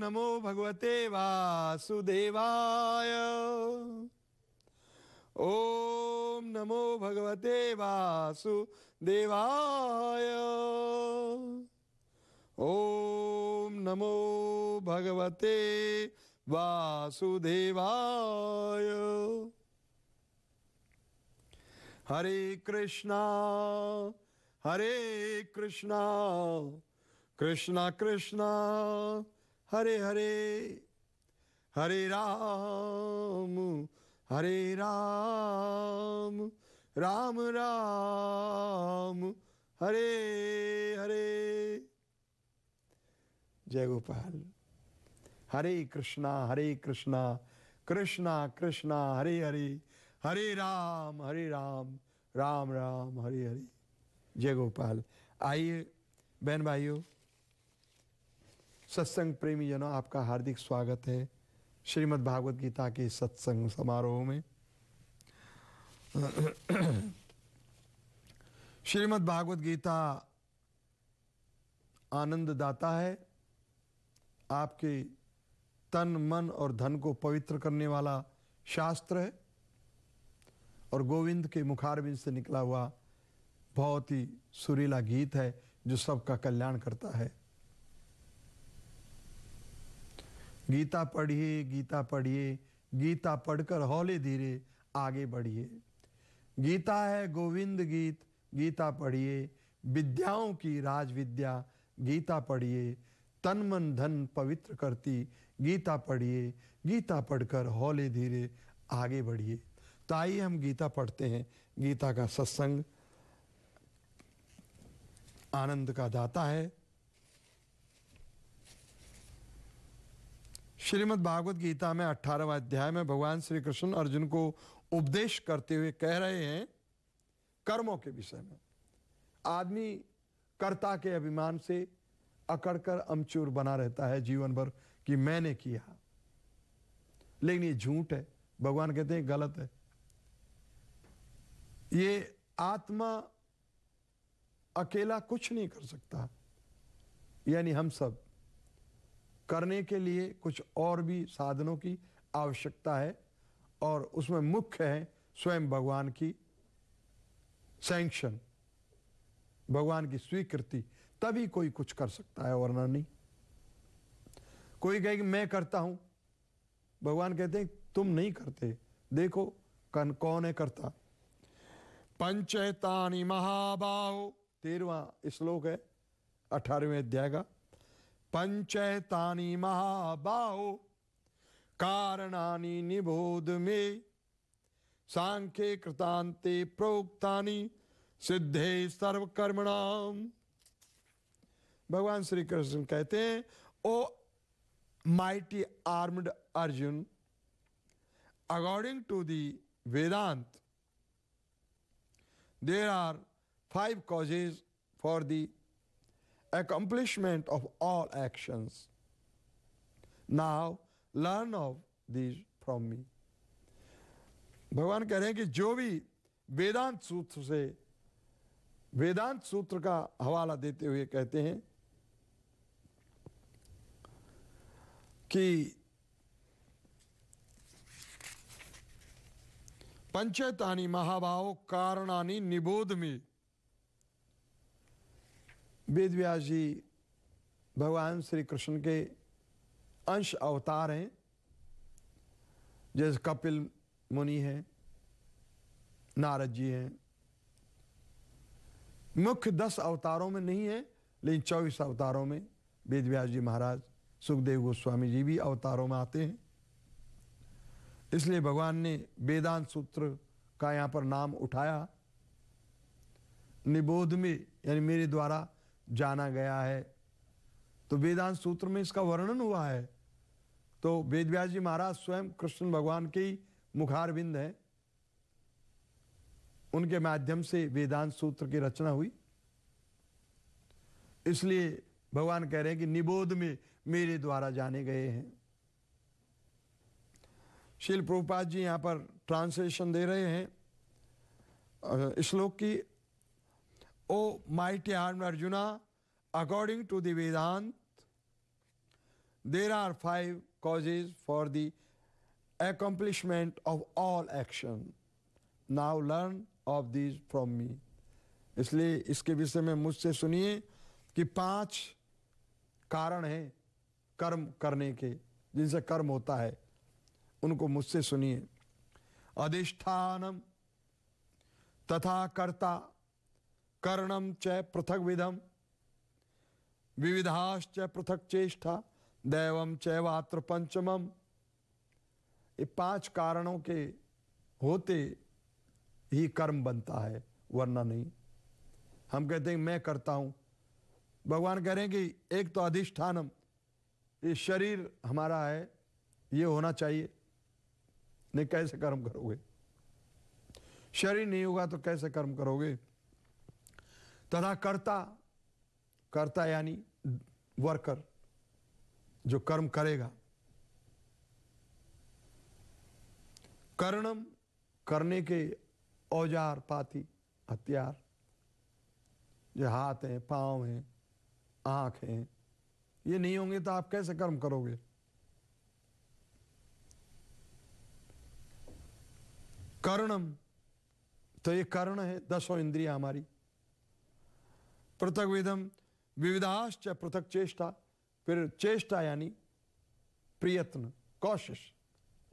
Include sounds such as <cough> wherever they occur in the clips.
नमो भगवते वासुदेवाय ओम नमो भगवते वासुदेवाय ओम नमो भगवते वासुदेवाय हरे कृष्णा हरे कृष्णा कृष्णा कृष्णा हरे हरे हरे राम हरे राम राम राम हरे हरे जय गोपाल हरे कृष्णा हरे कृष्णा कृष्णा कृष्णा हरे हरे हरे राम हरे राम राम राम हरे हरे जय गोपाल आइए बहन भाइयों सत्संग प्रेमी जनों आपका हार्दिक स्वागत है श्रीमद् भागवत गीता के सत्संग समारोह में <clears throat> श्रीमद् भागवत गीता आनंद दाता है आपके तन मन और धन को पवित्र करने वाला शास्त्र है और गोविंद के मुखारबिंद से निकला हुआ बहुत ही सुरीला गीत है जो सबका कल्याण करता है गीता पढ़िए गीता पढ़िए गीता पढ़कर हौले धीरे आगे बढ़िए गीता है गोविंद गीत गीता पढ़िए विद्याओं की राज विद्या गीता पढ़िए तन मन धन पवित्र करती गीता पढ़िए गीता पढ़कर हौले धीरे आगे बढ़िए तो आइए हम गीता पढ़ते हैं गीता का सत्संग आनंद का दाता है श्रीमद् भागवत गीता में अठारहवा अध्याय में भगवान श्री कृष्ण अर्जुन को उपदेश करते हुए कह रहे हैं कर्मों के विषय में आदमी कर्ता के अभिमान से अकड़कर अमचूर बना रहता है जीवन भर कि मैंने किया लेकिन ये झूठ है भगवान कहते हैं गलत है ये आत्मा अकेला कुछ नहीं कर सकता यानी हम सब करने के लिए कुछ और भी साधनों की आवश्यकता है और उसमें मुख्य है स्वयं भगवान की सैंक्शन भगवान की स्वीकृति तभी कोई कुछ कर सकता है वरना नहीं कोई कहे कि मैं करता हूं भगवान कहते हैं तुम नहीं करते देखो कन कौन है करता पंचैतानी महाबाहो तेरवा श्लोक है अठारहवें अध्याय का पंचैतानी महाबाहो कारणानि निबोध मे सांख्य कृतांते प्रोक्ता सिद्धे कर्मणाम भगवान श्री कृष्ण कहते हैं O mighty armed Arjun according to the Vedanta there are five causes for the accomplishment of all actions. Now learn of these from me. भगवान कह रहे हैं कि जो भी वेदांत सूत्र से वेदांत सूत्र का हवाला देते हुए कहते हैं कि पंचतानी महाभाव कारणानी निबोध में वेद व्यास जी भगवान श्री कृष्ण के अंश अवतार हैं जैसे कपिल मुनि हैं नारद जी हैं मुख्य दस अवतारों में नहीं है लेकिन चौबीस अवतारों में वेद व्यास जी महाराज सुखदेव गोस्वामी जी भी अवतारों में आते हैं इसलिए भगवान ने वेदांत सूत्र का यहाँ पर नाम उठाया निबोध में यानी मेरे द्वारा जाना गया है तो वेदांत सूत्र में इसका वर्णन हुआ है तो वेद व्यास जी महाराज स्वयं कृष्ण भगवान के ही बिंद हैं उनके माध्यम से वेदांत सूत्र की रचना हुई इसलिए भगवान कह रहे हैं कि निबोध में मेरे द्वारा जाने गए हैं शिल प्रभुपाद जी यहां पर ट्रांसलेशन दे रहे हैं श्लोक की O mighty arm Arjuna according to Vedanta there are five causes for the accomplishment of all action now learn of this from me इसलिए इसके विषय में मुझसे सुनिए कि पांच कारण हैं कर्म करने के जिनसे कर्म होता है उनको मुझसे सुनिए अधिष्ठानम तथा कर्ता कर्णम च पृथक विधम विविधाश्च पृथक चेष्टा च वात्र पंचम ये पांच कारणों के होते ही कर्म बनता है वरना नहीं हम कहते हैं मैं करता हूं भगवान कह रहे हैं कि एक तो अधिष्ठानम ये शरीर हमारा है ये होना चाहिए नहीं कैसे कर्म करोगे शरीर नहीं होगा तो कैसे कर्म करोगे तथा कर्ता कर्ता यानी वर्कर जो कर्म करेगा कर्णम करने के औजार पाती हथियार जो हाथ हैं पांव हैं आंख हैं ये नहीं होंगे तो आप कैसे कर्म करोगे कर्णम तो ये कर्ण है दसों इंद्रिया हमारी पृथक विधम विविधाश्च पृथक चेष्टा फिर चेष्टा यानी प्रयत्न कोशिश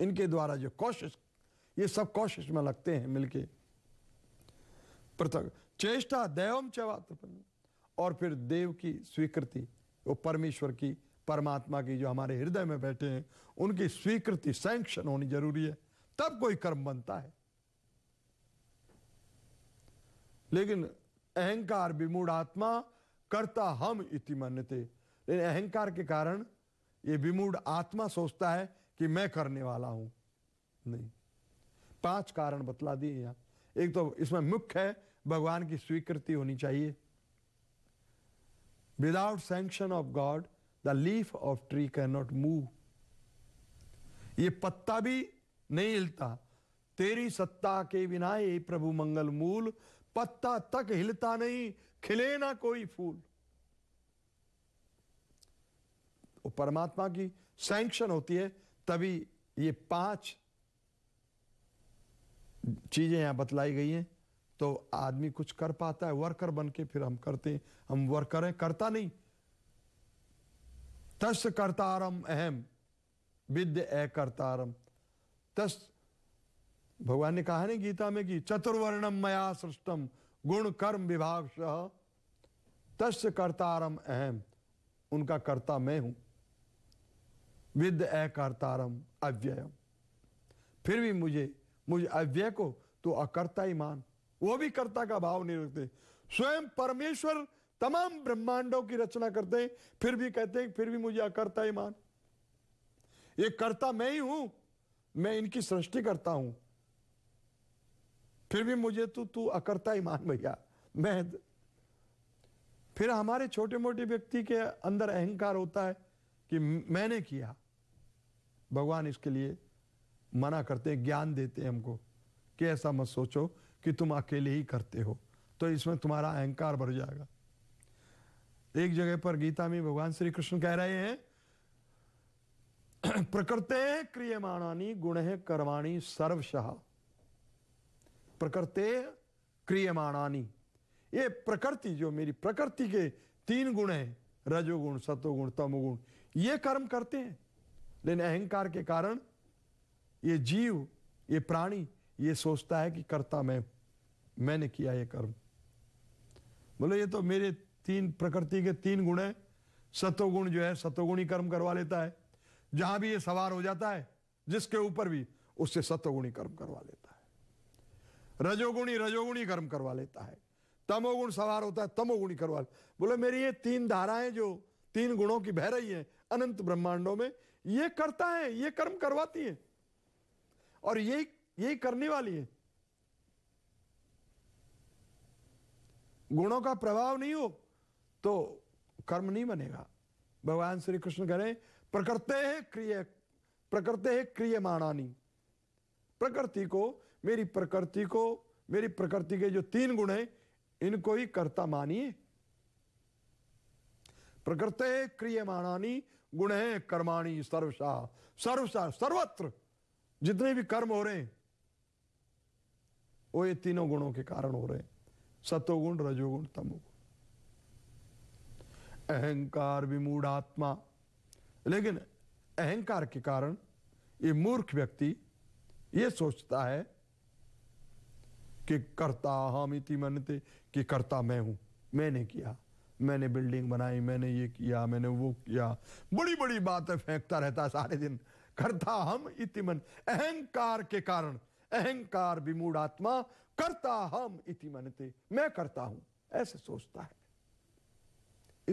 इनके द्वारा जो कोशिश ये सब कोशिश में लगते हैं मिलके पृथक चेष्टा दैवम चवात्रपन्न और फिर देव की स्वीकृति वो परमेश्वर की परमात्मा की जो हमारे हृदय में बैठे हैं उनकी स्वीकृति सैंक्शन होनी जरूरी है तब कोई कर्म बनता है लेकिन अहंकार विमूढ़ आत्मा करता हम इति मान्यते लेकिन अहंकार के कारण ये विमूढ़ आत्मा सोचता है कि मैं करने वाला हूं नहीं पांच कारण बतला दिए यहां एक तो इसमें मुख्य है भगवान की स्वीकृति होनी चाहिए without sanction of God the leaf of tree can not move ये पत्ता भी नहीं हिलता तेरी सत्ता के बिना ये प्रभु मंगल मूल पत्ता तक हिलता नहीं खिले ना कोई फूल तो परमात्मा की सैंक्शन होती है तभी ये पांच चीजें यहां बतलाई गई हैं तो आदमी कुछ कर पाता है वर्कर बन के फिर हम करते हैं हम वर्कर हैं करता नहीं तस् करतारम अहम विद्य ए करतारम तस् भगवान ने कहा ना गीता में कि चतुर्वर्णम मया सृष्टम गुण कर्म विभाग तस् कर्तारम अहम उनका कर्ता मैं हूं विद अकर्तारम अव्ययम फिर भी मुझे मुझे अव्यय को तो अकर्ता ही मान वो भी कर्ता का भाव नहीं रखते स्वयं परमेश्वर तमाम ब्रह्मांडों की रचना करते हैं फिर भी कहते हैं फिर भी मुझे अकर्ता ही मान ये कर्ता मैं ही हूं मैं इनकी सृष्टि करता हूं फिर भी मुझे तो तू अकरता ईमान भैया मैं फिर हमारे छोटे मोटे व्यक्ति के अंदर अहंकार होता है कि मैंने किया भगवान इसके लिए मना करते हैं ज्ञान देते हैं हमको कि ऐसा मत सोचो कि तुम अकेले ही करते हो तो इसमें तुम्हारा अहंकार बढ़ जाएगा एक जगह पर गीता में भगवान श्री कृष्ण कह रहे हैं <clears throat> प्रकृत क्रियमाणानी गुण कर्माणी सर्वशाह प्रकृते क्रियमाणानी ये प्रकृति जो मेरी प्रकृति के तीन गुण हैं रजोगुण सतोगुण तमोगुण ये कर्म करते हैं लेकिन अहंकार के कारण ये जीव ये प्राणी ये सोचता है कि करता मैं मैंने किया ये कर्म बोले ये तो मेरे तीन प्रकृति के तीन गुण हैं सतोगुण जो है सतोगुण ही कर्म करवा लेता है जहां भी ये सवार हो जाता है जिसके ऊपर भी उससे सतोगुणी कर्म करवा लेता है रजोगुणी रजोगुणी कर्म करवा लेता है तमोगुण सवार होता है तमोगुणी करवा बोले मेरी ये तीन धाराएं जो तीन गुणों की बह रही है अनंत ब्रह्मांडों में ये करता है ये कर्म करवाती है और यही यही करने वाली है गुणों का प्रभाव नहीं हो तो कर्म नहीं बनेगा भगवान श्री कृष्ण करें प्रकृत है क्रिय प्रकृत है माणानी प्रकृति को मेरी प्रकृति को मेरी प्रकृति के जो तीन गुण हैं इनको ही कर्ता मानिए प्रकृते क्रियमाणानी गुण है कर्माणी सर्वशाह सर्वशाह सर्वत्र जितने भी कर्म हो रहे हैं वो ये तीनों गुणों के कारण हो रहे हैं सतोगुण रजोगुण तमोगुण अहंकार भी आत्मा लेकिन अहंकार के कारण ये मूर्ख व्यक्ति ये सोचता है कि करता हम इति मनते कि करता मैं हूँ मैंने किया मैंने बिल्डिंग बनाई मैंने ये किया मैंने वो किया बड़ी बड़ी बातें फेंकता रहता सारे दिन करता हम इति मन अहंकार के कारण अहंकार विमूढ़ आत्मा करता हम इति मनते मैं करता हूं ऐसे सोचता है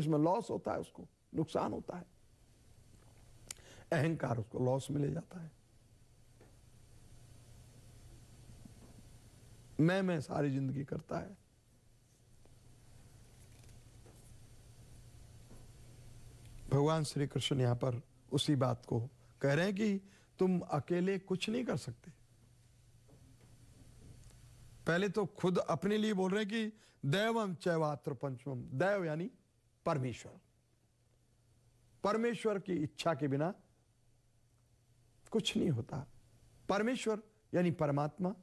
इसमें लॉस होता है उसको नुकसान होता है अहंकार उसको लॉस में ले जाता है मैं मैं सारी जिंदगी करता है भगवान श्री कृष्ण यहां पर उसी बात को कह रहे हैं कि तुम अकेले कुछ नहीं कर सकते पहले तो खुद अपने लिए बोल रहे हैं कि दैवम चैवात्र पंचम दैव यानी परमेश्वर परमेश्वर की इच्छा के बिना कुछ नहीं होता परमेश्वर यानी परमात्मा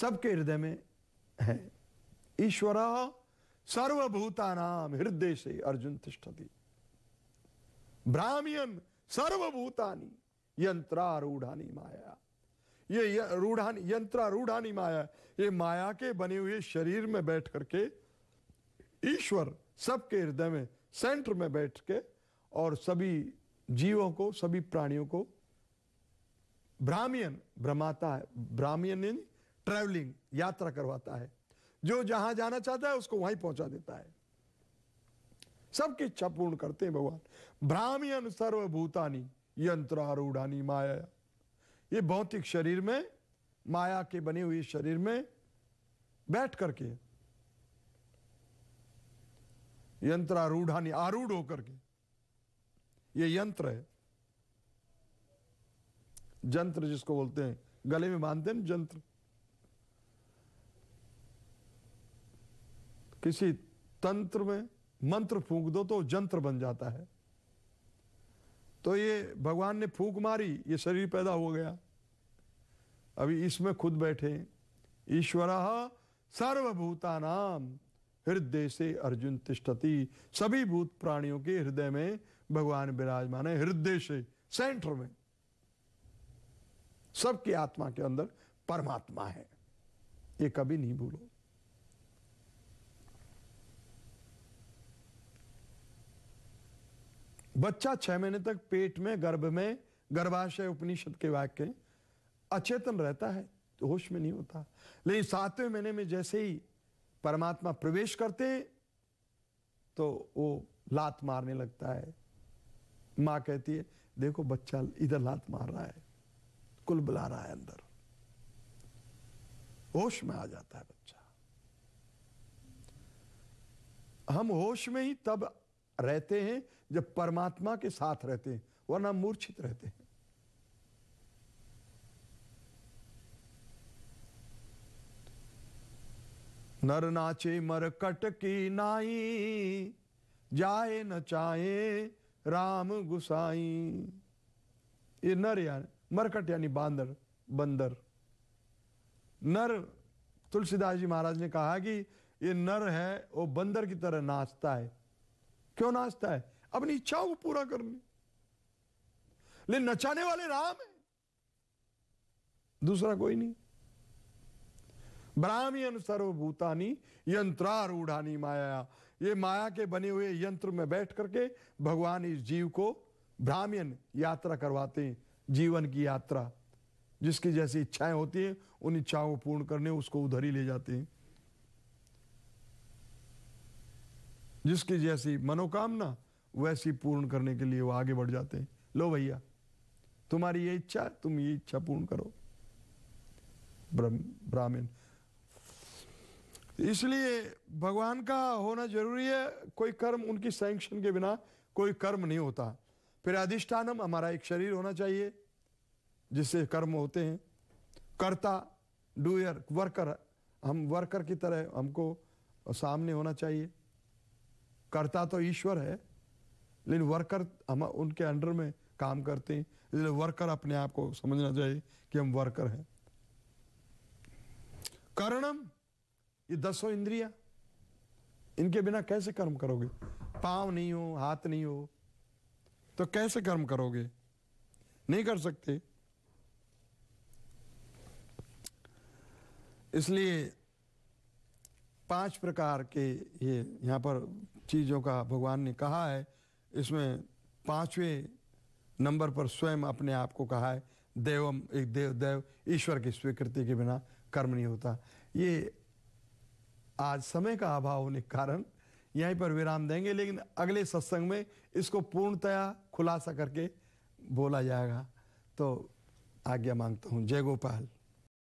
सबके हृदय में है ईश्वर नाम हृदय से अर्जुन तिष्ठति ब्राह्मियन सर्वभूतानी यंत्रारूढ़ानी माया ये रूढ़ानी यंत्रारूढ़ानी माया ये माया के बने हुए शरीर में बैठ करके ईश्वर सबके हृदय में सेंटर में बैठ के और सभी जीवों को सभी प्राणियों को ब्राह्मियन भ्रमाता है ब्राह्मियन यानी ट्रैवलिंग यात्रा करवाता है जो जहां जाना चाहता है उसको वहीं पहुंचा देता है सबकी इच्छा पूर्ण करते हैं भगवान भ्रामियन सर्वभूतानी यंत्रारूढ़ानी माया ये भौतिक शरीर में माया के बने हुए शरीर में बैठ करके यंत्रारूढ़ानी आरूढ़ होकर के ये यंत्र है जंत्र जिसको बोलते हैं गले में बांधते हैं जंत्र किसी तंत्र में मंत्र फूंक दो तो जंत्र बन जाता है तो ये भगवान ने फूंक मारी ये शरीर पैदा हो गया अभी इसमें खुद बैठे ईश्वर सर्वभूता नाम हृदय से अर्जुन तिष्ठति सभी भूत प्राणियों के हृदय में भगवान विराजमान है हृदय से सेंटर में सबकी आत्मा के अंदर परमात्मा है ये कभी नहीं भूलो बच्चा छह महीने तक पेट में गर्भ में गर्भाशय उपनिषद के वाक्य अचेतन रहता है तो होश में नहीं होता लेकिन सातवें महीने में जैसे ही परमात्मा प्रवेश करते तो वो लात मारने लगता है मां कहती है देखो बच्चा इधर लात मार रहा है कुल बुला रहा है अंदर होश में आ जाता है बच्चा हम होश में ही तब रहते हैं जब परमात्मा के साथ रहते हैं वरना मूर्छित रहते हैं नर नाचे मरकट की नाई जाए न चाहे राम गुसाई ये नर यानी मरकट यानी बांदर बंदर नर तुलसीदास जी महाराज ने कहा कि ये नर है वो बंदर की तरह नाचता है क्यों नाचता है अपनी इच्छाओं को पूरा करने लेकिन नचाने वाले राम है दूसरा कोई नहीं ब्राह्मण सर्वभूतानी यंत्रारूढ़ानी माया ये माया के बने हुए यंत्र में बैठ करके भगवान इस जीव को ब्राह्मण यात्रा करवाते हैं जीवन की यात्रा जिसकी जैसी इच्छाएं होती हैं उन इच्छाओं को पूर्ण करने उसको उधर ही ले जाते हैं जिसकी जैसी मनोकामना वैसी पूर्ण करने के लिए वो आगे बढ़ जाते हैं लो भैया तुम्हारी ये इच्छा तुम ये इच्छा पूर्ण करो ब्राह्मण इसलिए भगवान का होना जरूरी है कोई कर्म उनकी सैंक्शन के बिना कोई कर्म नहीं होता फिर अधिष्ठानम हमारा एक शरीर होना चाहिए जिससे कर्म होते हैं कर्ता डूयर वर्कर हम वर्कर की तरह हमको सामने होना चाहिए करता तो ईश्वर है लेकिन वर्कर हम उनके अंडर में काम करते हैं इसलिए वर्कर अपने आप को समझना चाहिए कि हम वर्कर हैं कर्णम ये दसों इंद्रिया इनके बिना कैसे कर्म करोगे पांव नहीं हो हाथ नहीं हो तो कैसे कर्म करोगे नहीं कर सकते इसलिए पांच प्रकार के ये यहाँ पर चीज़ों का भगवान ने कहा है इसमें पांचवे नंबर पर स्वयं अपने आप को कहा है देवम एक देव देव ईश्वर की स्वीकृति के बिना कर्म नहीं होता ये आज समय का अभाव होने के कारण यहीं पर विराम देंगे लेकिन अगले सत्संग में इसको पूर्णतया खुलासा करके बोला जाएगा तो आज्ञा मांगता हूँ जय गोपाल